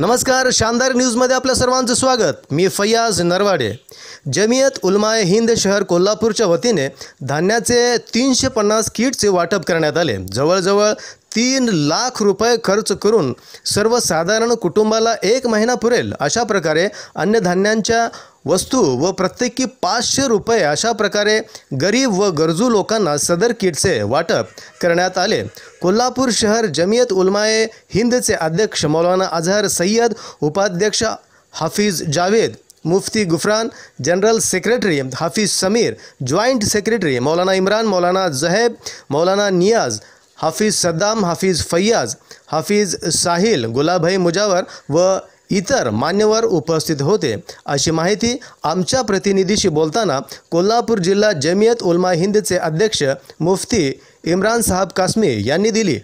नमस्कार शानदार न्यूजमध्ये आपल्या सर्वांचं स्वागत मी फैयाज नरवाडे जमियत उलमाय हिंद शहर कोल्हापूरच्या वतीने धान्याचे तीनशे पन्नास किटचे वाटप करण्यात आले जवळजवळ तीन लाख रुपये खर्च करून सर्वसाधारण कुटुंबाला एक महिना पुरेल अशा प्रकारे धान्यांच्या वस्तू व प्रत्येकी पाचशे रुपये अशा प्रकारे गरीब व गरजू लोकांना सदर किटचे वाटप करण्यात आले कोल्हापूर शहर जमियत उलमाए हिंदचे अध्यक्ष मौलाना अझहर सय्यद उपाध्यक्ष Hafiz Javed Mufti Gufran general secretary Hafiz Sameer joint secretary Maulana Imran Maulana Zaheb Maulana Niyaz Hafiz Saddam Hafiz Faiyaz Hafiz Sahil Gulabbhai Mujawar व इतर मान्यवर उपस्थित होते अशी माहिती आमच्या प्रतिनिधीशी बोलताना कोल्हापूर जिल्हा जमियत उलमा हिंदचे अध्यक्ष मुफ्ती इम्रान साहब कासमी यांनी दिली